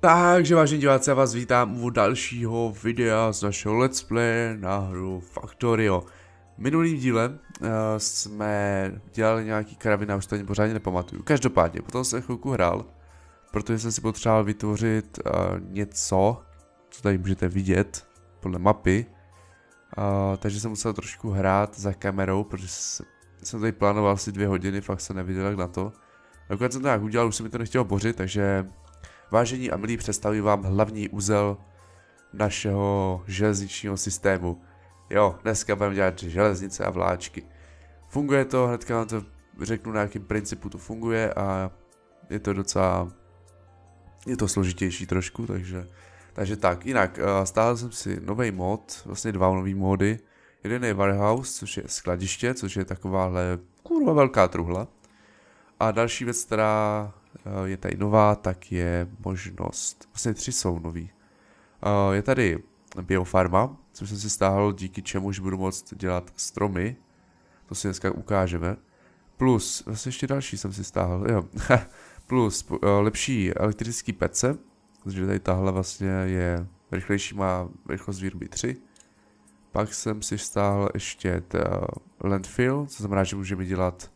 Takže vážení diváci, já vás vítám u dalšího videa z našeho Let's Play na hru Factorio. Minulým dílem uh, jsme dělali nějaký kravina, už to ani pořádně nepamatuju. Každopádně, potom jsem chvilku hrál, protože jsem si potřeboval vytvořit uh, něco, co tady můžete vidět podle mapy. Uh, takže jsem musel trošku hrát za kamerou, protože se jsem tady plánoval asi dvě hodiny, fakt se neviděl jak na to. Nakonec jsem to nějak udělal, už se mi to nechtělo bořit, takže vážení a milí, představím vám hlavní úzel našeho železničního systému. Jo, dneska budeme dělat železnice a vláčky. Funguje to, hnedka vám to řeknu na jakým principu to funguje a je to docela, je to složitější trošku, takže, takže tak. Jinak, eh, stáhl jsem si nový mod, vlastně dva nový mody. Jeden je warehouse, což je skladiště, což je takováhle kurva velká truhla. A další věc, která eh, je tady nová, tak je možnost, vlastně tři jsou nový. Eh, je tady biofarma, což jsem si stáhl, díky čemuž budu moct dělat stromy. To si dneska ukážeme. Plus, vlastně ještě další jsem si stáhl, jo. Plus eh, lepší elektrický pece, protože tady tahle vlastně je rychlejší, má rychlost výroby 3 pak jsem si stáhl ještě eh, landfill, co znamená, že můžeme dělat,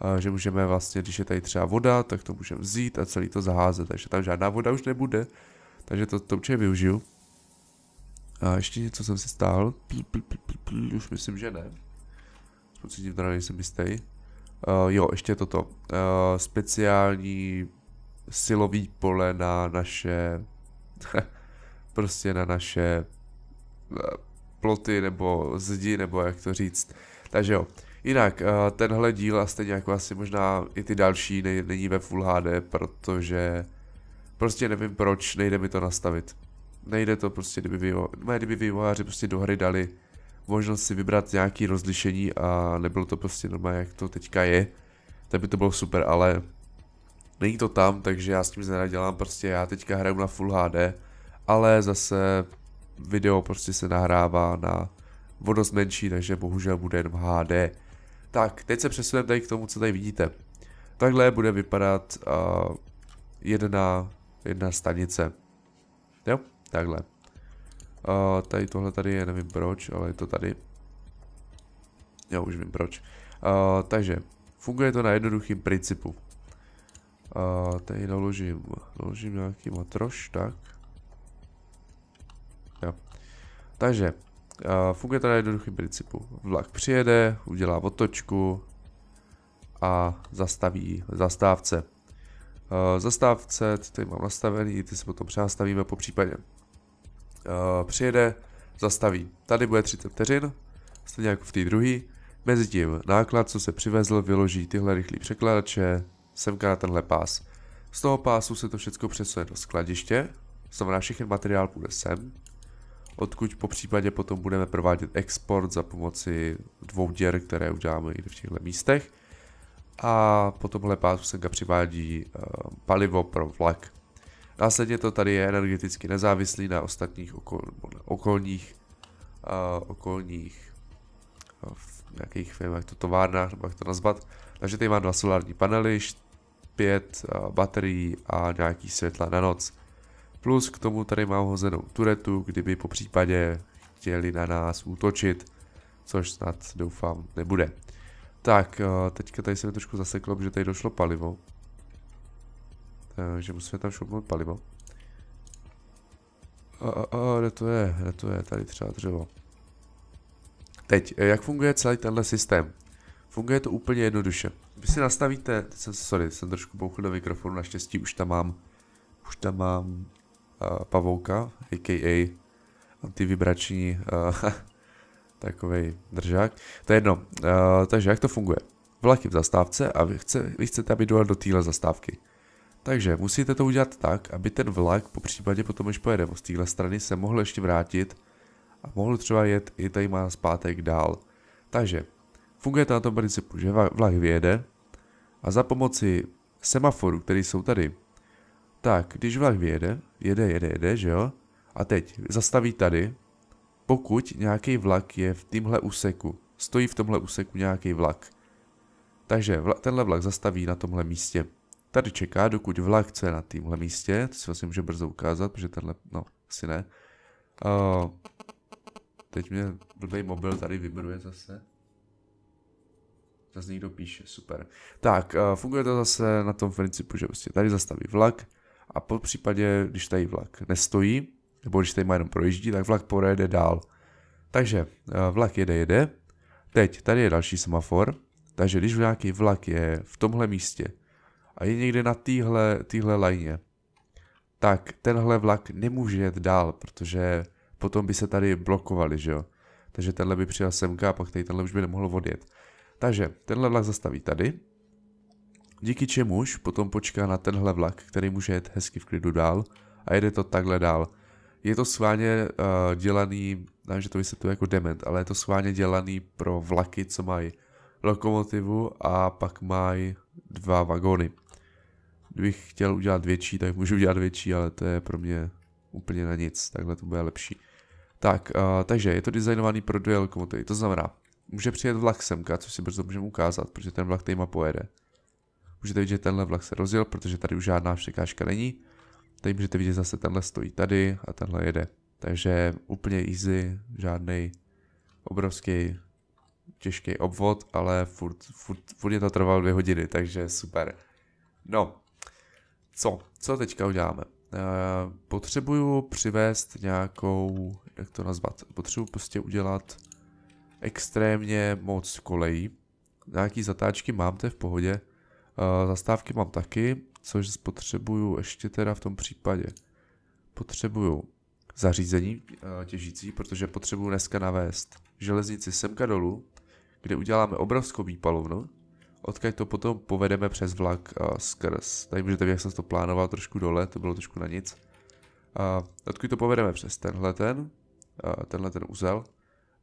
eh, že můžeme vlastně, když je tady třeba voda, tak to můžeme vzít a celý to zaházet, takže tam žádná voda už nebude, takže to, to určitě využiju. A ještě něco jsem si stáhl, pl, pl, pl, pl, pl, už myslím, že ne. Pokud si tím nejsem jistý. Uh, jo, ještě toto. Uh, speciální silový pole na naše... prostě na naše... Uh, ploty nebo zdi, nebo jak to říct. Takže jo, jinak eh, tenhle díl a stejně jako asi možná i ty další ne, není ve Full HD, protože prostě nevím proč, nejde mi to nastavit. Nejde to prostě, kdyby, vývo, ne, kdyby vývojáři prostě do hry dali možnost si vybrat nějaký rozlišení a nebylo to prostě normálně, jak to teďka je, tak by to bylo super, ale není to tam, takže já s tím nenadělám, prostě já teďka hraju na Full HD, ale zase video prostě se nahrává na vodost menší, takže bohužel bude jenom HD. Tak, teď se přesuneme tady k tomu, co tady vidíte. Takhle bude vypadat uh, jedna, jedna stanice. Jo, takhle. Uh, tady tohle tady je, nevím proč, ale je to tady. Jo, už vím proč. Uh, takže, funguje to na jednoduchým principu. Uh, tady naložím, naložím nějaký matroš, tak. Takže eh, funguje tady jednoduchý principu. Vlak přijede, udělá otočku a zastaví zastávce. Eh, zastávce, ty tady mám nastavený, ty se potom přenastavíme po případě. Eh, přijede, zastaví. Tady bude 30 vteřin, stejně jako v té druhé. Mezitím náklad, co se přivezl, vyloží tyhle rychlé překladače semka na tenhle pás. Z toho pásu se to všechno přesune do skladiště, znamená všechny materiál půjde sem, odkud po případě potom budeme provádět export za pomoci dvou děr, které uděláme i v těchto místech. A po tomhle pásu se přivádí eh, palivo pro vlak. Následně to tady je energeticky nezávislý na ostatních okol, okolních, eh, okolních uh, eh, v nějakých nevím, jak to továrnách, nebo jak to nazvat. Takže tady mám dva solární panely, pět baterií a nějaký světla na noc. Plus k tomu tady mám hozenou turetu, kdyby po případě chtěli na nás útočit, což snad doufám nebude. Tak, eh, teďka tady se mi trošku zaseklo, že tady došlo palivo. Takže musíme tam šoupnout palivo. A, a, a, kde to je, kde to je, tady třeba dřevo. Teď, eh, jak funguje celý tenhle systém? Funguje to úplně jednoduše. Vy si nastavíte, jsem, sorry, jsem trošku bouchl do mikrofonu, naštěstí už tam mám, už tam mám pavouka, a.k.a. antivibrační takový držák. To je jedno. takže jak to funguje? Vlak je v zastávce a vy, chce, vy chcete, aby dojel do téhle zastávky. Takže musíte to udělat tak, aby ten vlak, po případě potom, když pojede z téhle strany, se mohl ještě vrátit a mohl třeba jet i tady má zpátek dál. Takže funguje to na tom principu, že vlak vyjede a za pomoci semaforů, které jsou tady, tak když vlak vyjede, jede, jede, jede, že jo? A teď zastaví tady, pokud nějaký vlak je v tomhle úseku, stojí v tomhle úseku nějaký vlak. Takže vla, tenhle vlak zastaví na tomhle místě. Tady čeká, dokud vlak, co je na tomhle místě, to si vlastně může brzo ukázat, protože tenhle, no, asi ne. Uh, teď mě blbej mobil tady vybruje zase. Zase někdo píše, super. Tak, uh, funguje to zase na tom principu, že prostě tady zastaví vlak, a po případě, když tady vlak nestojí, nebo když tady má jenom projíždí, tak vlak projede dál. Takže eh, vlak jede, jede. Teď tady je další semafor, takže když nějaký vlak je v tomhle místě a je někde na téhle týhle lajně, tak tenhle vlak nemůže jet dál, protože potom by se tady blokovali, že jo. Takže tenhle by přijel semka a pak tady tenhle už by nemohl odjet. Takže tenhle vlak zastaví tady, díky čemuž potom počká na tenhle vlak, který může jet hezky v klidu dál a jede to takhle dál. Je to sváně uh, eh, dělaný, nevím, že to vysvětluje jako dement, ale je to sváně dělaný pro vlaky, co mají lokomotivu a pak mají dva vagóny. Kdybych chtěl udělat větší, tak můžu udělat větší, ale to je pro mě úplně na nic, takhle to bude lepší. Tak, uh, takže je to designovaný pro dvě lokomotivy, to znamená, může přijet vlak semka, což si brzo můžeme ukázat, protože ten vlak týma pojede. Můžete vidět, že tenhle vlak se rozjel, protože tady už žádná překážka není. Tady můžete vidět, že zase tenhle stojí tady a tenhle jede. Takže úplně easy, žádný obrovský těžký obvod, ale furt, furt, furt mě to trvalo dvě hodiny, takže super. No, co? Co teďka uděláme? E, potřebuju přivést nějakou, jak to nazvat, potřebuju prostě udělat extrémně moc kolejí. Nějaký zatáčky mám, to je v pohodě. Zastávky mám taky, což spotřebuju ještě teda v tom případě. Potřebuju zařízení eh, těžící, protože potřebuju dneska navést železnici semka dolů, kde uděláme obrovskou výpalovnu, odkud to potom povedeme přes vlak uh, skrz. Tady můžete vidět, jak jsem to plánoval trošku dole, to bylo trošku na nic. odkud to povedeme přes tenhle ten, eh, tenhle ten uzel,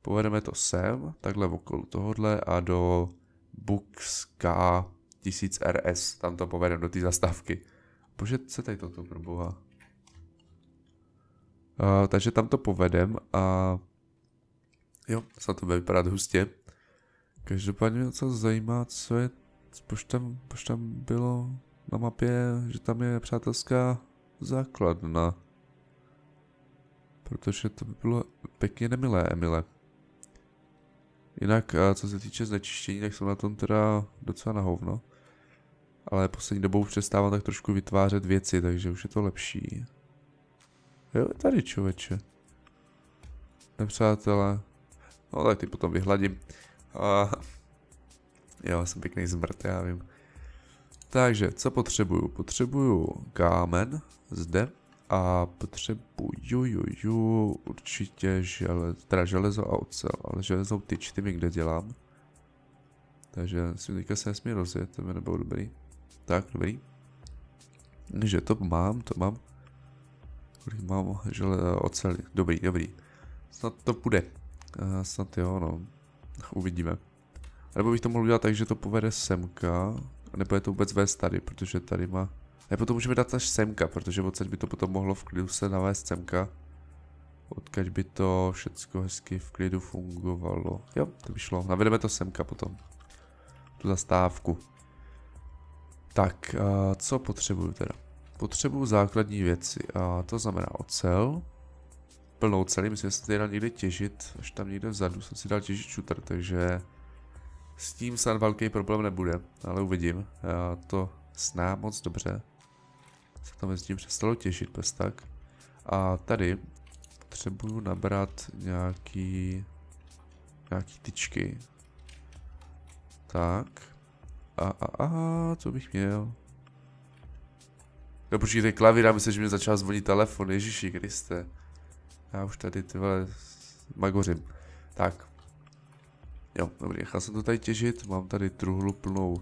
povedeme to sem, takhle okolo tohohle a do Bukska 1000 RS, tam to povede do té zastávky. Bože, co tady toto proboha? Uh, takže tam to povedem a jo, se to bude vypadat hustě. Každopádně mě co zajímá, co je, proč tam, proč tam bylo na mapě, že tam je přátelská základna. Protože to by bylo pěkně nemilé, Emile. Jinak, co se týče znečištění, tak jsem na tom teda docela na hovno ale poslední dobou přestávám tak trošku vytvářet věci, takže už je to lepší. Jo, tady člověče. Nepřátelé. No tak ty potom vyhladím. A... Jo, jsem pěkný zmrt, já vím. Takže, co potřebuju? Potřebuju kámen zde a potřebuju ju, ju, určitě železo, teda železo a ocel, ale železo ty mi kde dělám. Takže si teďka se nesmí rozjet, to mi nebylo dobrý. Tak, dobrý. Takže to mám, to mám. Kolik mám žele, eh, oceli. Dobrý, dobrý. Snad to půjde. Uh, snad jo, no. Uvidíme. Nebo bych to mohl udělat tak, že to povede semka. Nebo je to vůbec vést tady, protože tady má... Nebo to můžeme dát až semka, protože odsaď by to potom mohlo v klidu se navést semka. Odkaď by to všecko hezky v klidu fungovalo. Jo, to by šlo. Navedeme to semka potom. Tu zastávku. Tak, a co potřebuju teda? Potřebuju základní věci, a to znamená ocel, plnou celý, myslím, že se tady někde těžit, až tam někde vzadu jsem si dal těžit šuter, takže s tím snad velký problém nebude, ale uvidím, já to snám moc dobře, se to mezi tím přestalo těžit bez tak. A tady potřebuju nabrat nějaký, nějaký tyčky. Tak, a, a, a, co bych měl? No počkej, ten klavír, já myslím, že mě začal zvonit telefon, Ježíši Kriste. Já už tady tyhle magořím. Tak. Jo, dobrý, nechal jsem to tady těžit, mám tady truhlu plnou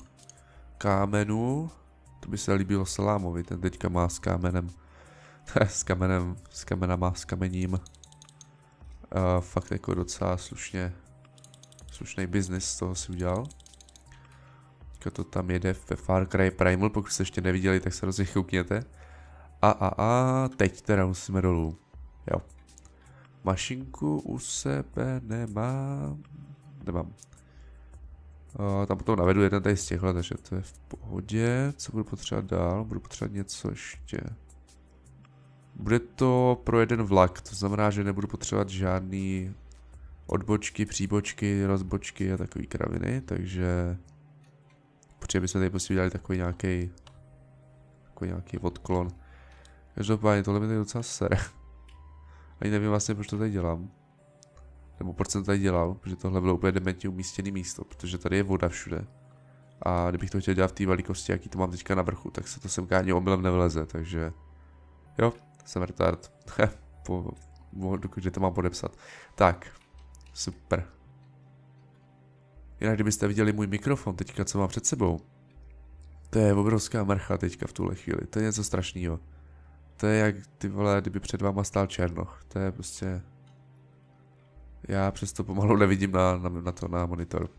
kámenu. To by se líbilo Salámovi, ten teďka má s kámenem. s kamenem, s kamenama, s kamením. Uh, fakt jako docela slušně, slušný biznis z toho si udělal teďka to tam jede ve Far Cry Primal, pokud jste ještě neviděli, tak se rozhodně choukněte. A a a, teď teda musíme dolů. Jo. Mašinku u sebe nemám. Nemám. Uh, tam potom navedu jeden tady z těchhle, takže to je v pohodě. Co budu potřebovat dál? Budu potřebovat něco ještě. Bude to pro jeden vlak, to znamená, že nebudu potřebovat žádný odbočky, příbočky, rozbočky a takové kraviny, takže protože bychom tady prostě udělali takový nějaký takový nějaký odklon. Každopádně tohle mi tady docela ser. Ani nevím vlastně, proč to tady dělám. Nebo proč jsem to tady dělal, protože tohle bylo úplně dementně umístěné místo, protože tady je voda všude. A kdybych to chtěl dělat v té velikosti, jaký to mám teďka na vrchu, tak se to sem ani omylem nevleze, takže... Jo, jsem retard. po, dokud, to mám podepsat. Tak, super. Jinak kdybyste viděli můj mikrofon teďka, co mám před sebou, to je obrovská mrcha teďka v tuhle chvíli, to je něco strašného. To je jak ty vole, kdyby před váma stál Černoch, to je prostě... Já přesto pomalu nevidím na, na, na to, na monitor.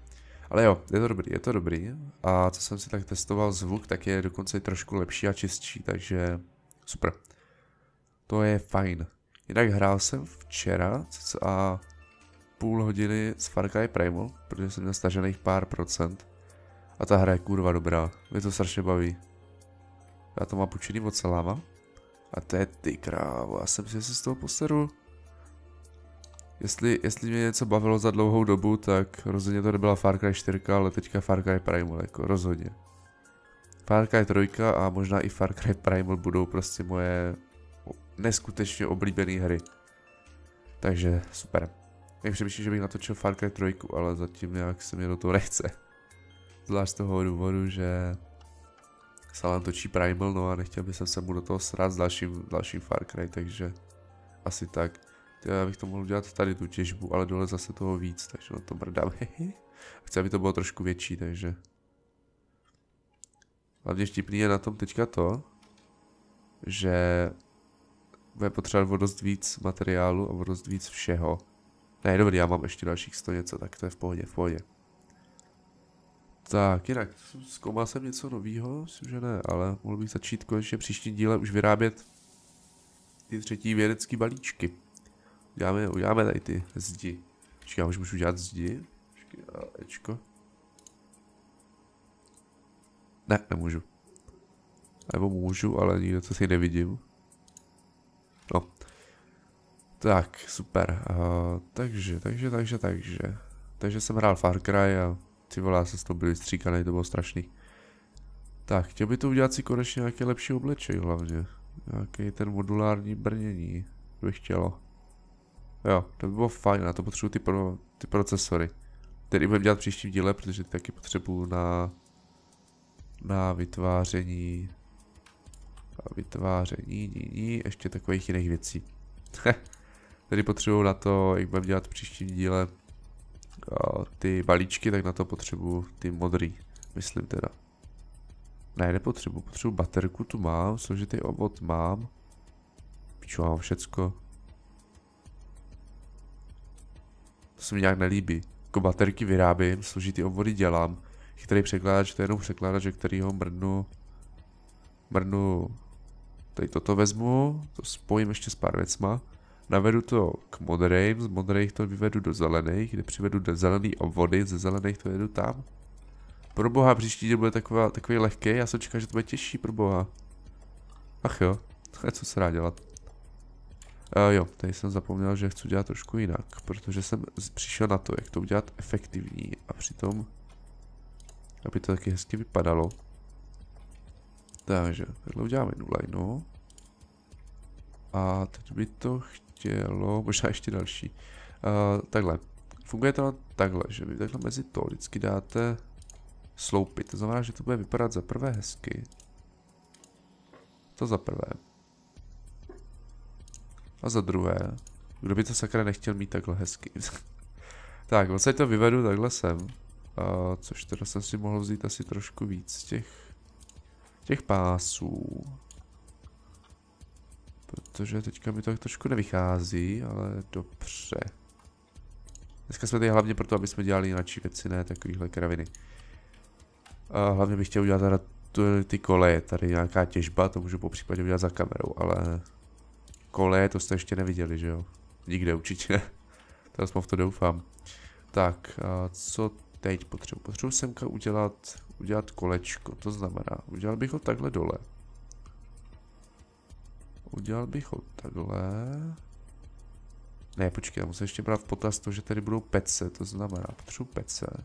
Ale jo, je to dobrý, je to dobrý. A co jsem si tak testoval zvuk, tak je dokonce trošku lepší a čistší, takže super. To je fajn. Jinak hrál jsem včera a půl hodiny z Far Cry Primal, protože jsem měl stažených pár procent. A ta hra je kurva dobrá, mě to strašně baví. Já to mám půjčený od Salama. A to je ty krávo, já jsem si z toho poseru. Jestli, jestli mě něco bavilo za dlouhou dobu, tak rozhodně to nebyla Far Cry 4, ale teďka Far Cry Primal, jako rozhodně. Far Cry 3 a možná i Far Cry Primal budou prostě moje neskutečně oblíbené hry. Takže super. Jak přemýšlím, že bych natočil Far Cry 3, ale zatím nějak se mě do toho nechce. Zvlášť z toho důvodu, že Salam točí Primal, no a nechtěl bych se mu do toho srát s dalším, dalším Far Cry, takže asi tak. Já bych to mohl dělat tady tu těžbu, ale dole zase toho víc, takže na to brdám. Chci, aby to bylo trošku větší, takže. Hlavně štipný je na tom teďka to, že bude potřebovat dost víc materiálu a dost víc všeho. Ne, dobrý, já mám ještě dalších 100 něco, tak to je v pohodě, v pohodě. Tak, jinak, zkoumal jsem něco nového, myslím, že ne, ale mohl bych začít konečně příští díle už vyrábět ty třetí vědecké balíčky. Uděláme, uděláme tady ty zdi. Počkej, já už můžu dělat zdi. Počkej, a Ečko. Ne, nemůžu. Nebo můžu, ale nikdo to si nevidím. Tak, super. Uh, takže, takže, takže, takže. Takže jsem hrál Far Cry a ty volá se s toho byli stříkaný, to bylo strašný. Tak, chtěl by to udělat si konečně nějaké lepší obleček hlavně. Nějaký ten modulární brnění bych chtělo. Jo, to by bylo fajn, na to potřebuji ty, pro, ty procesory. Který budeme dělat příští díle, protože ty taky potřebuju na, na vytváření a vytváření ní, ní, ještě takových jiných věcí. Tady potřebuju na to, jak budeme dělat v díle ty balíčky, tak na to potřebuju ty modrý, myslím teda. Ne, nepotřebuju, potřebuju baterku, tu mám, složitý obvod mám. Píču, mám všecko. To se mi nějak nelíbí. Jako baterky vyrábím, složitý obvody dělám. Chytrý překládač, to je jenom překládač, kterýho mrnu... Mrnu... Tady toto vezmu, to spojím ještě s pár věcma. Navedu to k modrým, z modrých to vyvedu do zelených, kde přivedu do zelený obvody, ze zelených to jedu tam. Pro boha, příští díl bude taková, takový lehký, já jsem čekal, že to bude těžší, pro boha. Ach jo, a co se dá dělat. Uh, jo, tady jsem zapomněl, že chci dělat trošku jinak, protože jsem přišel na to, jak to udělat efektivní a přitom, aby to taky hezky vypadalo. Takže, takhle uděláme jednu lineu. No. A teď by to chtěl tělo, možná ještě další. Uh, takhle, funguje to takhle, že vy takhle mezi to vždycky dáte sloupy, to znamená, že to bude vypadat za prvé hezky. To za prvé. A za druhé, kdo by to sakra nechtěl mít takhle hezky. tak, vlastně to vyvedu takhle sem. Uh, což teda jsem si mohl vzít asi trošku víc těch, těch pásů. Protože teďka mi to trošku nevychází, ale dobře. Dneska jsme tady hlavně proto, aby jsme dělali jináčí věci, ne takovýhle kraviny. A hlavně bych chtěl udělat teda ty koleje, tady nějaká těžba, to můžu po případě udělat za kamerou, ale koleje to jste ještě neviděli, že jo? Nikde určitě ne. Teda jsme v to doufám. Tak, a co teď potřebuji? Potřebuji semka udělat, udělat kolečko, to znamená, udělal bych ho takhle dole udělal bych ho takhle. Ne, počkej, já musím ještě brát v potaz to, že tady budou pece, to znamená, potřebuji pece.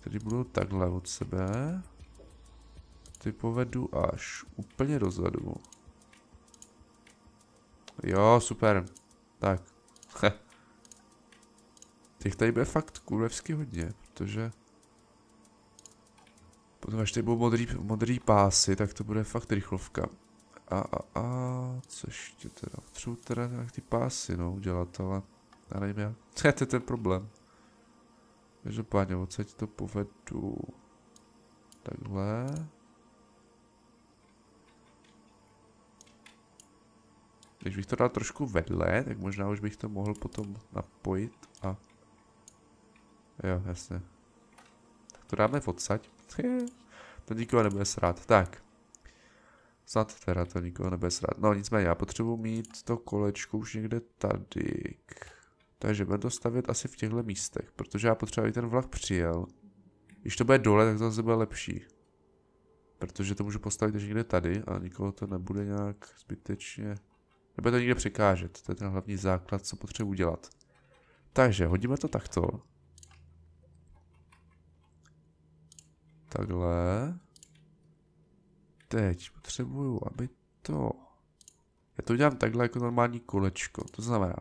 Tady budou takhle od sebe. Ty povedu až úplně dozadu. Jo, super. Tak. Těch tady bude fakt kurevsky hodně, protože Potom až tady budou modrý, modrý pásy, tak to bude fakt rychlovka. A, a, a, co ještě teda, potřebuji teda nějak ty pásy, no, udělat, ale já nevím já, to je ten problém. Každopádně, odsaď to povedu takhle. Když bych to dal trošku vedle, tak možná už bych to mohl potom napojit a... Jo, jasně. Tak to dáme odsaď. to nikoho nebude srát. Tak. Snad teda to nikoho nebude srát. No nicméně, já potřebuji mít to kolečko už někde tady. Takže budu to stavět asi v těchto místech, protože já potřebuji, aby ten vlak přijel. Když to bude dole, tak to zase bude lepší. Protože to můžu postavit až někde tady a nikoho to nebude nějak zbytečně... Nebude to někde překážet, to je ten hlavní základ, co potřebuji udělat. Takže hodíme to takto. Takhle. Teď potřebuju, aby to... Já to udělám takhle jako normální kolečko. To znamená,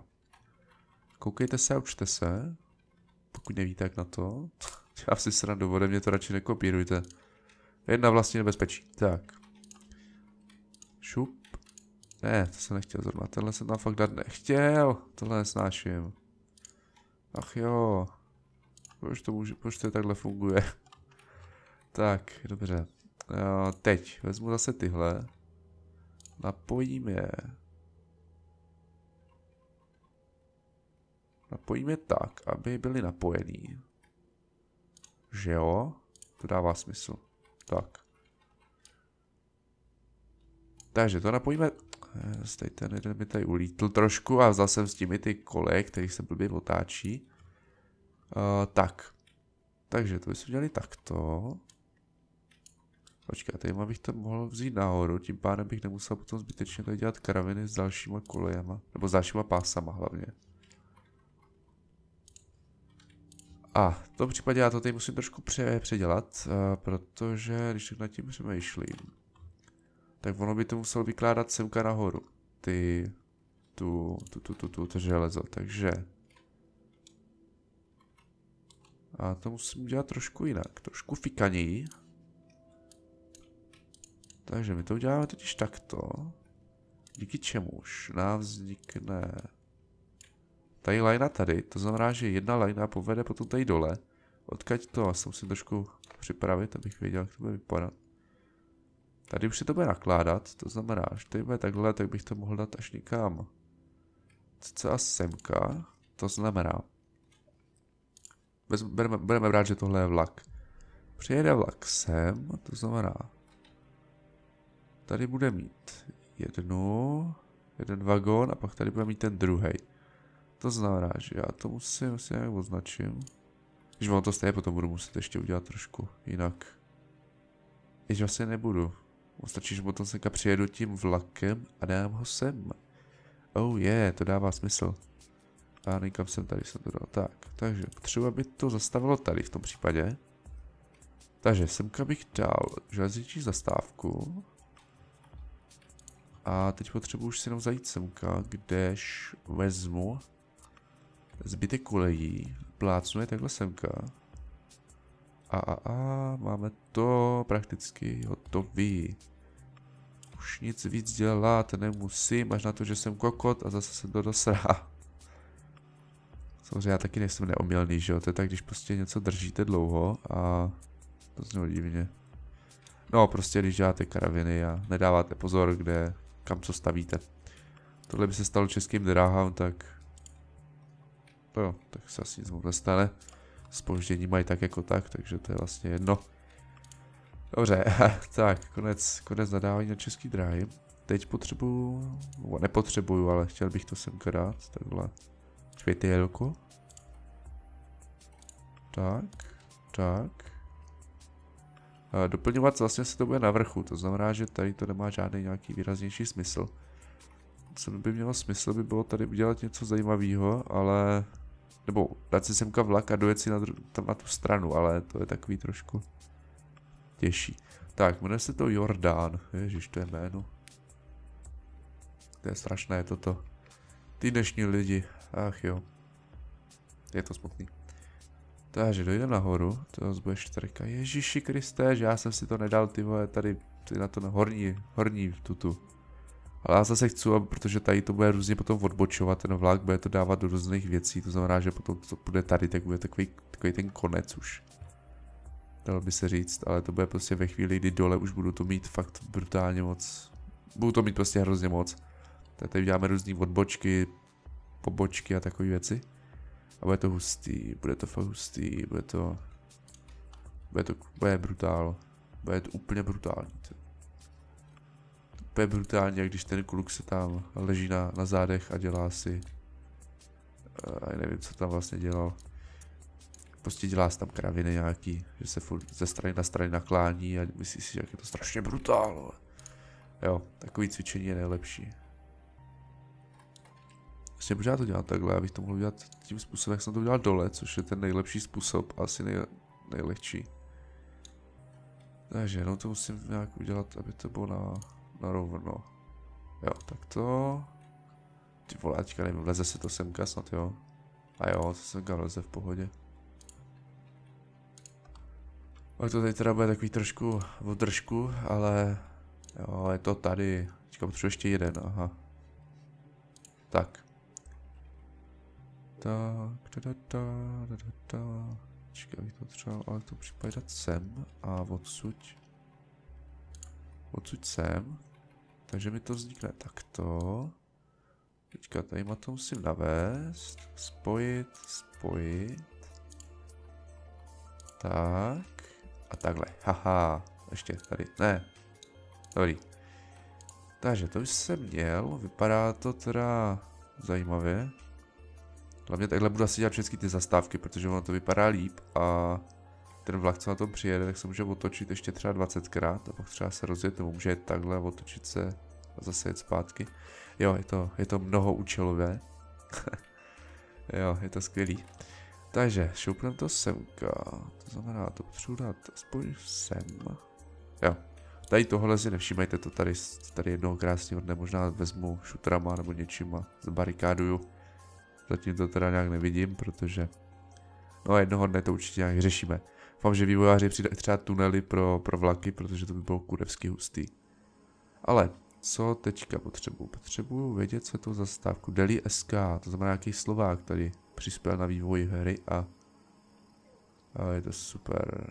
koukejte se a učte se. Pokud nevíte, jak na to. Já si srandu, ode mě to radši nekopírujte. Jedna vlastní nebezpečí. Tak. Šup. Ne, to jsem nechtěl zrovna. Tenhle jsem tam fakt dát nechtěl. Tohle nesnáším. Ach jo. Proč to, může, proč to takhle funguje? Tak, dobře. Uh, teď vezmu zase tyhle. Napojím je. Napojím je tak, aby byly napojený. Že jo? To dává smysl. Tak. Takže to napojíme. Stej eh, ten jeden mi tady ulítl trošku a vzal jsem s tím i ty kole, který se blbě otáčí. Uh, tak. Takže to bychom dělali takto. Počkej, tady bych to mohl vzít nahoru, tím pádem bych nemusel potom zbytečně tady dělat karaviny s dalšíma kolejema, nebo s dalšíma pásama hlavně. A v tom případě já to tady musím trošku pře předělat, eh, protože když tak nad tím přemýšlím, tak ono by to muselo vykládat semka nahoru, ty, tu, tu, tu, tu, tu, to železo, takže... A to musím dělat trošku jinak, trošku fikaněji. Takže my to uděláme totiž takto. Díky čemuž nám vznikne tady lajna tady, to znamená, že jedna lajna povede potom tady dole. Odkaď to, já se musím trošku připravit, abych věděl, jak to bude vypadat. Tady už se to bude nakládat, to znamená, že tady bude takhle, tak bych to mohl dát až někam. a semka, to znamená. Bez, bereme, budeme brát, že tohle je vlak. Přijede vlak sem, to znamená, Tady bude mít jednu, jeden vagón a pak tady bude mít ten druhý. To znamená, že já to musím, si nějak označím. Když mám to stejně, potom budu muset ještě udělat trošku jinak. Jež vlastně nebudu. Stačí, že potom seka přijedu tím vlakem a dám ho sem. Oh je, yeah, to dává smysl. A nikam jsem tady se to dal. Tak, takže potřebuji, aby to zastavilo tady v tom případě. Takže semka bych dal železniční zastávku. A teď potřebuji už si jenom zajít semka, kdež vezmu zbytek kolejí, plácnu je takhle semka. A, a, a máme to prakticky hotový. Už nic víc dělat nemusím, až na to, že jsem kokot a zase se to dosrá. Samozřejmě já taky nejsem neomělný, že jo, to je tak, když prostě něco držíte dlouho a to znělo divně. No prostě, když děláte karaviny a nedáváte pozor, kde kam co stavíte. Tohle by se stalo českým dráhám, tak... No jo, tak se asi nic moc nestane. Spoždění mají tak jako tak, takže to je vlastně jedno. Dobře, tak, konec, konec zadávání na český dráhy. Teď potřebuju... No, nepotřebuju, ale chtěl bych to sem krát, takhle. Čvěty jelko. Tak, tak. Eh, doplňovat vlastně se to bude na vrchu, to znamená, že tady to nemá žádný nějaký výraznější smysl. Co by mělo smysl, by bylo tady udělat něco zajímavého, ale... Nebo dát si semka vlak a dojet si na, tam na tu stranu, ale to je takový trošku těžší. Tak, jmenuje se to Jordán. ježiš, to je jméno. To je strašné toto. Ty dnešní lidi. Ach jo. Je to smutný. Takže dojdeme nahoru, to bude čtyřka. Ježíši Kriste, že já jsem si to nedal, ty vole, tady, tady na to na horní, horní tutu. Ale já zase chci, protože tady to bude různě potom odbočovat, ten vlak bude to dávat do různých věcí, to znamená, že potom to bude tady, tak bude takový, takový ten konec už. Dalo by se říct, ale to bude prostě ve chvíli, kdy dole už budu to mít fakt brutálně moc. Budu to mít prostě hrozně moc. Tak tady uděláme různé odbočky, pobočky a takové věci. A bude to hustý, bude to fakt hustý, bude to... Bude to, bude brutál. Bude to úplně brutální. Úplně brutální, jak když ten kluk se tam leží na, na zádech a dělá si... A eh, nevím, co tam vlastně dělal. Prostě dělá si tam kraviny nějaký, že se furt ze strany na strany naklání a myslí si, že jak je to strašně brutál. Jo, takový cvičení je nejlepší. Vlastně možná to dělat takhle, abych to mohl udělat tím způsobem, jak jsem to udělal dole, což je ten nejlepší způsob, asi nej, nejlehčí. Takže no to musím nějak udělat, aby to bylo na, na rovno. Jo, tak to... Ty vole, teďka nevím, vleze se to semka snad, jo? A jo, to semka vleze v pohodě. Pak to tady teda bude takový trošku v ale... Jo, je to tady. Teďka potřebuji ještě jeden, aha. Tak. Tak, da, da, da, da, da, da. Počkej, to potřeboval, ale to připadá sem a odsud. Odsud sem. Takže mi to vznikne takto. Teďka tady to musím navést. Spojit, spojit. Tak. A takhle. Haha. Ještě tady. Ne. Dobrý. Takže to už jsem měl. Vypadá to teda zajímavě. Hlavně takhle budu asi dělat všechny ty zastávky, protože ono to vypadá líp a ten vlak, co na to přijede, tak se může otočit ještě třeba 20krát a pak třeba se rozjet, nebo může takhle, otočit se a zase jet zpátky. Jo, je to, je to mnoho účelové. jo, je to skvělý. Takže, šoupneme to semka, to znamená, to potřebuji dát aspoň sem. Jo, tady tohle si nevšímejte, to tady, tady jednoho krásného dne možná vezmu šutrama nebo něčím a zbarikáduju. Zatím to teda nějak nevidím, protože... No a jednoho dne to určitě nějak řešíme. Doufám, že vývojáři přidají třeba tunely pro, pro vlaky, protože to by bylo kurevsky hustý. Ale co teďka potřebuju? Potřebuju vědět, co je to za stávku. Deli SK, to znamená nějaký Slovák tady přispěl na vývoj hry a, a je to super.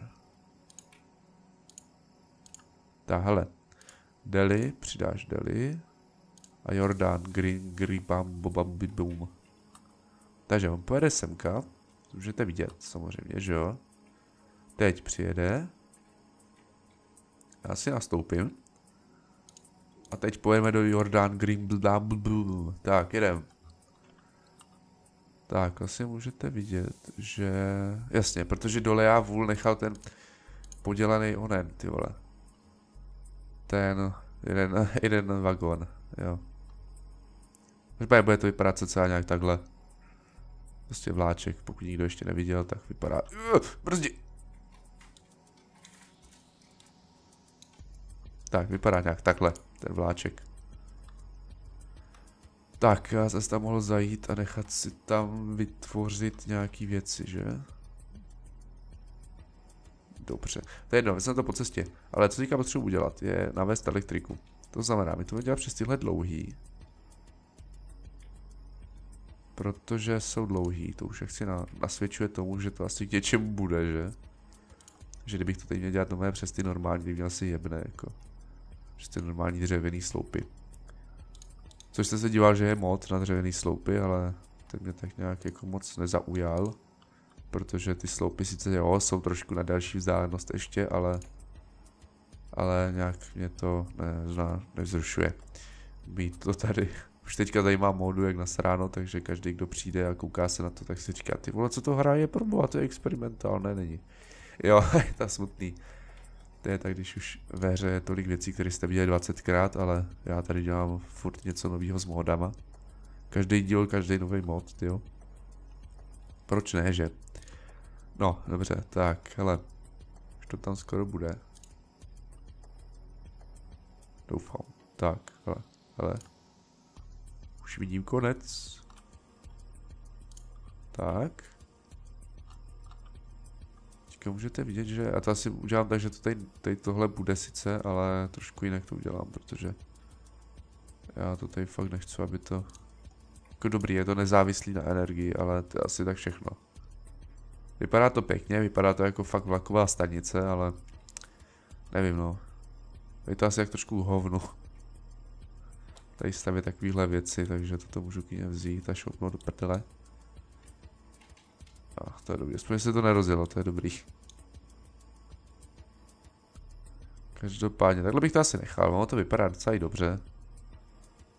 Tak hele, Deli, přidáš Deli a Jordan, Green, Gribam, Bobam, Bibum. Takže on pojede semka. Můžete vidět samozřejmě, že jo. Teď přijede. Já si nastoupím. A teď pojedeme do Jordan Green. Tak, jedem. Tak, asi můžete vidět, že... Jasně, protože dole já vůl nechal ten podělaný onen, ty vole. Ten jeden, jeden vagón, jo. Možná bude to vypadat celá nějak takhle. Prostě vláček, pokud nikdo ještě neviděl, tak vypadá... Brzdi! Tak, vypadá nějak takhle, ten vláček. Tak, já jsem tam mohl zajít a nechat si tam vytvořit nějaký věci, že? Dobře. To je jedno, jsem to po cestě. Ale co teďka potřebuji udělat, je navést elektriku. To znamená, my to budeme dělat přes tyhle dlouhý. Protože jsou dlouhý, to už jak na, nasvědčuje tomu, že to asi k něčemu bude, že? Že kdybych to teď měl dělat nové přes ty normální, kdyby měl si jebné, jako. Přes ty normální dřevěný sloupy. Což jsem se díval, že je mod na dřevěný sloupy, ale ten mě tak nějak jako moc nezaujal. Protože ty sloupy sice jo, jsou trošku na další vzdálenost ještě, ale ale nějak mě to ne, zna, nezrušuje. Mít to tady. Už teďka tady má módu jak na sráno, takže každý, kdo přijde a kouká se na to, tak si říká, ty vole, co to hraje pro boha, to je experimentálné, není. Jo, je to smutný. To je tak, když už ve hře je tolik věcí, které jste viděli 20krát, ale já tady dělám furt něco nového s modama. Každý díl, každý nový mod, jo. Proč ne, že? No, dobře, tak, hele. Už to tam skoro bude. Doufám. Tak, hele, hele, už vidím konec. Tak. Teďka můžete vidět, že... A to asi udělám tak, že to tady, tady tohle bude sice, ale trošku jinak to udělám, protože... Já to tady fakt nechci, aby to... Jako dobrý, je to nezávislý na energii, ale to je asi tak všechno. Vypadá to pěkně, vypadá to jako fakt vlaková stanice, ale... Nevím no. Je to asi jak trošku hovno tady stavět takovéhle věci, takže toto můžu klidně vzít a šoupnout do prdele. Ach, to je dobrý, aspoň se to nerozjelo, to je dobrý. Každopádně, takhle bych to asi nechal, ono to vypadá docela i dobře.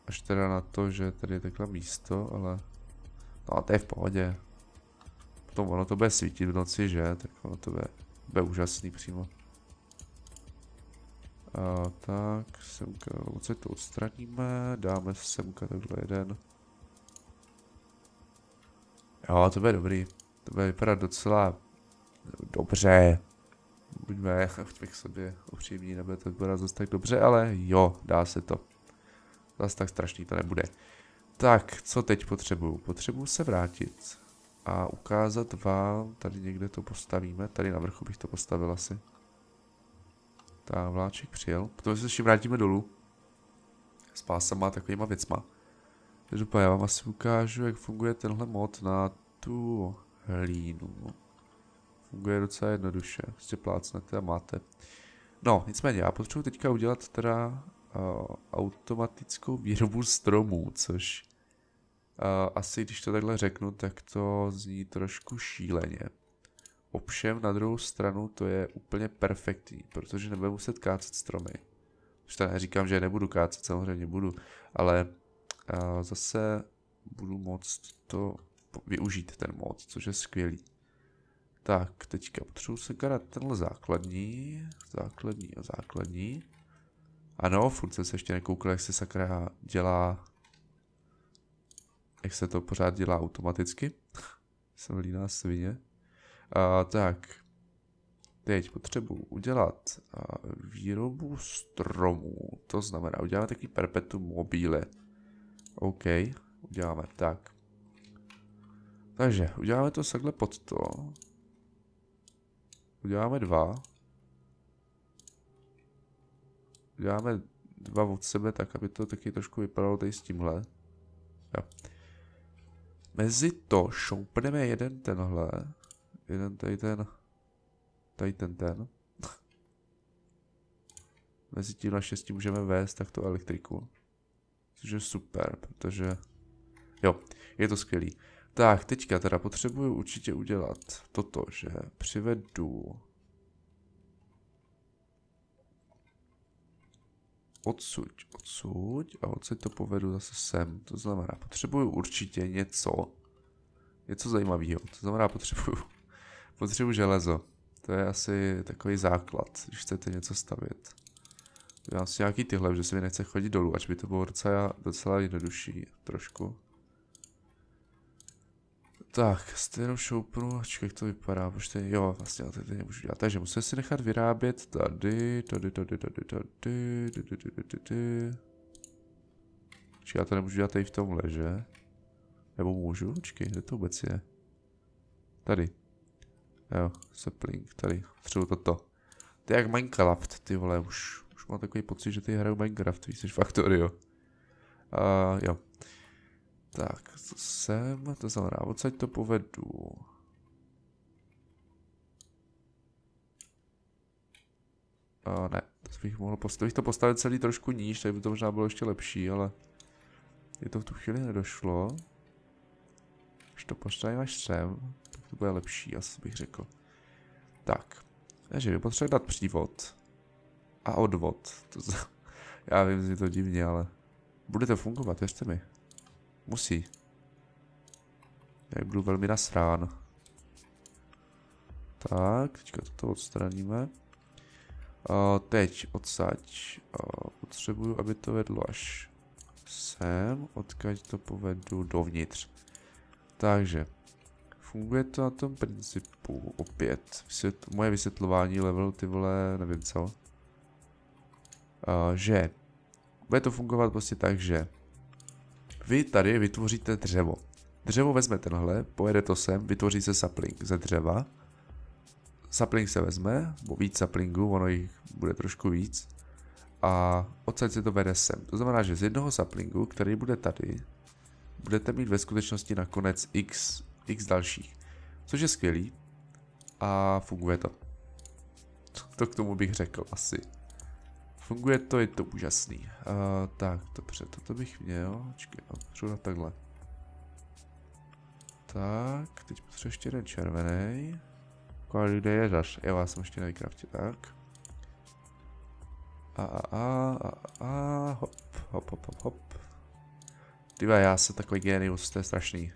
Až teda na to, že tady je takhle místo, ale... No to je v pohodě. Potom ono to bude svítit v noci, že? Tak ono to bude, bude úžasný přímo. A, tak, semka, odsaď to odstraníme, dáme semka takhle jeden. Jo, to bude dobrý. To bude vypadat docela dobře. Buďme k sobě upřímní, nebude to vypadat zase tak dobře, ale jo, dá se to. Zase tak strašný to nebude. Tak, co teď potřebuju? Potřebuju se vrátit a ukázat vám, tady někde to postavíme, tady na vrchu bych to postavil asi. Ta vláček přijel. Potom se ještě vrátíme dolů. S pásama a takovýma věcma. Takže já vám asi ukážu, jak funguje tenhle mod na tu hlínu. Funguje docela jednoduše. Prostě plácnete a máte. No, nicméně, já potřebuji teďka udělat teda uh, automatickou výrobu stromů, což uh, asi když to takhle řeknu, tak to zní trošku šíleně. Ovšem na druhou stranu to je úplně perfektní, protože nebudu muset kácet stromy. Už tady neříkám, že je nebudu kácet, samozřejmě budu, ale zase budu moct to využít, ten moc, což je skvělý. Tak, teďka potřebuji se karat tenhle základní, základní a základní. Ano, furt jsem se ještě nekoukal, jak se sakra dělá, jak se to pořád dělá automaticky. jsem líná svině. A, tak, teď potřebuji udělat a, výrobu stromů, to znamená, uděláme takový perpetuum mobile. OK, uděláme tak. Takže, uděláme to takhle pod to. Uděláme dva. Uděláme dva od sebe, tak aby to taky trošku vypadalo tady s tímhle. Jo. Mezi to šoupneme jeden tenhle jeden tady ten, tady ten ten. Mezi tímhle šesti můžeme vést takto elektriku. Což je super, protože... Jo, je to skvělý. Tak, teďka teda potřebuju určitě udělat toto, že přivedu... Odsuď, odsuď a odsuď to povedu zase sem. To znamená, potřebuju určitě něco, něco zajímavého. To znamená, potřebuju Potřebuji železo. To je asi takový základ, když chcete něco stavět. Já si nějaký tyhle, že se mi nechce chodit dolů, ač by to bylo docela, docela jednodušší trošku. Tak, stejnou šoupnu, ačkej, jak to vypadá, počkej, jo, vlastně já tady nemůžu dělat, takže musím si nechat vyrábět tady, tady, tady, tady, tady, tady, tady, tady, tady. Počkej, já to nemůžu dělat tady v tomhle, že? Nebo můžu? Počkej, kde to vůbec je? Tady. Jo, sapling, tady, třeba toto. To je jak Minecraft, ty vole, už, už mám takový pocit, že ty hrajou Minecraft, víš, než jo. Uh, jo. Tak, to sem, to znamená, odsaď to povedu. Uh, ne, to bych mohl postavit, bych to postavit celý trošku níž, tak by to možná bylo ještě lepší, ale je to v tu chvíli nedošlo. Už to postavím až sem, to bude lepší, asi bych řekl. Tak. Takže mi potřeba dát přívod. A odvod. To z... Já vím, že to divně, ale... Bude to fungovat, věřte mi. Musí. Já budu velmi nasrán. Tak, teďka toto odstraníme. O, eh, teď odsaď. O, eh, potřebuju, aby to vedlo až sem, Odkaď to povedu dovnitř. Takže, Funguje to na tom principu, opět. Vysvět, moje vysvětlování level, ty vole, nevím co. Uh, že bude to fungovat prostě tak, že vy tady vytvoříte dřevo. Dřevo vezme tenhle, pojede to sem, vytvoří se sapling ze dřeva. Sapling se vezme, bo víc saplingů, ono jich bude trošku víc. A odsaď se to vede sem. To znamená, že z jednoho saplingu, který bude tady, budete mít ve skutečnosti nakonec x x dalších. Což je skvělý. A funguje to. To k tomu bych řekl asi. Funguje to, je to úžasný. Uh, tak, dobře, toto bych měl. Počkej, potřebuji no, takhle. Tak, teď potřebuji ještě jeden červený. Kolik kde je zaš? Jo, já jsem ještě na Minecraftě, tak. A, a, a, a, a, hop, hop, hop, hop, hop. Tyva, já jsem takový genius, to je strašný.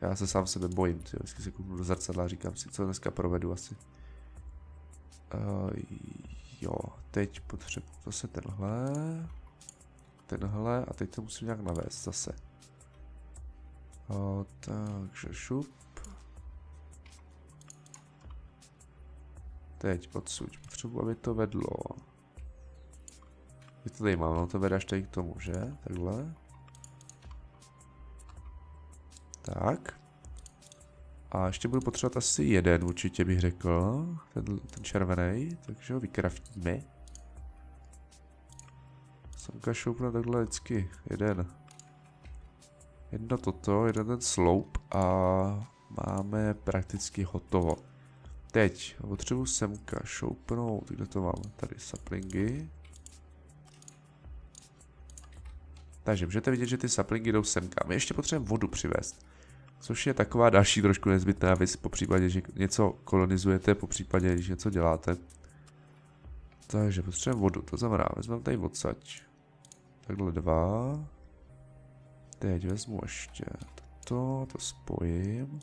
Já se sám sebe bojím, tyjo. vždycky se kouknu do zrcadla a říkám si, co dneska provedu asi. Uh, jo, teď potřebuji zase tenhle, tenhle a teď to musím nějak navést zase. Uh, takže šup. Teď odsuď, potřebuji, aby to vedlo. My to tady máme, no to vede až tady k tomu, že? Takhle. Tak. A ještě budu potřebovat asi jeden, určitě bych řekl. Ten, ten červený, takže ho vykraftíme. Samka šoupne takhle vždycky. Jeden. Jedno toto, jeden ten sloup a máme prakticky hotovo. Teď potřebuji semka šoupnout, kde to mám? Tady saplingy. Takže můžete vidět, že ty saplingy jdou semka. My ještě potřebujeme vodu přivést. Což je taková další trošku nezbytná věc po případě, že něco kolonizujete, po případě, když něco děláte. Takže potřebujeme vodu, to znamená, vezmeme tady odsaď. Takhle dva. Teď vezmu ještě to, to spojím.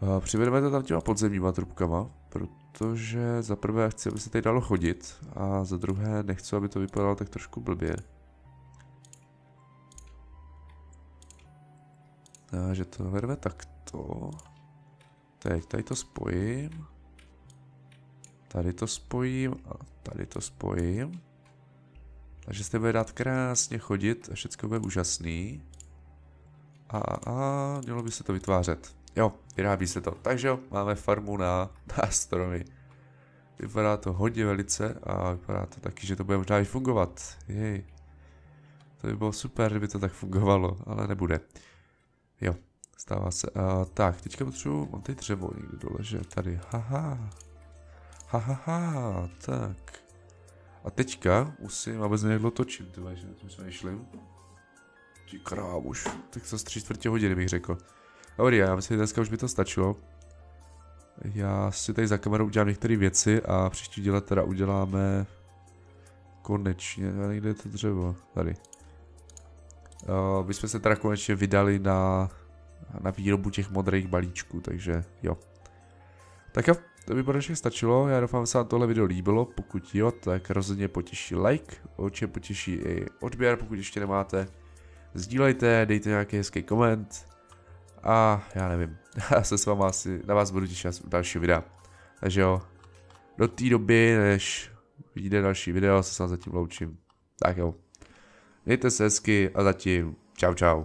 A přivedeme to tam těma podzemníma trubkama, protože za prvé chci, aby se tady dalo chodit a za druhé nechci, aby to vypadalo tak trošku blbě. že to verve takto. Teď tady to spojím. Tady to spojím a tady to spojím. Takže se bude dát krásně chodit a všechno bude úžasný. A, a, a mělo by se to vytvářet. Jo, vyrábí se to. Takže jo, máme farmu na, na stromy. Vypadá to hodně velice a vypadá to taky, že to bude možná i fungovat. Jej. To by bylo super, kdyby to tak fungovalo, ale nebude. Jo, stává se. Uh, tak, teďka potřebuji, mám tady dřevo někde dole, že tady, haha. Hahaha, ha, ha, tak. A teďka musím, aby se někdo točím, ty že na tím jsme nešli. Ti už, tak se z tři čtvrtě hodiny bych řekl. Dobrý, já myslím, že dneska už by to stačilo. Já si tady za kamerou udělám některé věci a příští díle teda uděláme konečně, někde je to dřevo, tady. Uh, my jsme se teda konečně vydali na, na výrobu těch modrých balíčků, takže jo. Tak jo, to by pro dnešek stačilo, já doufám, že se vám tohle video líbilo, pokud jo, tak rozhodně potěší like, určitě potěší i odběr, pokud ještě nemáte. Sdílejte, dejte nějaký hezký koment a já nevím, já se s vámi asi, na vás budu těšit u dalšího videa. Takže jo, do té doby, než vyjde další video, se s vámi zatím loučím. Tak jo. Mějte se hezky a zatím čau čau.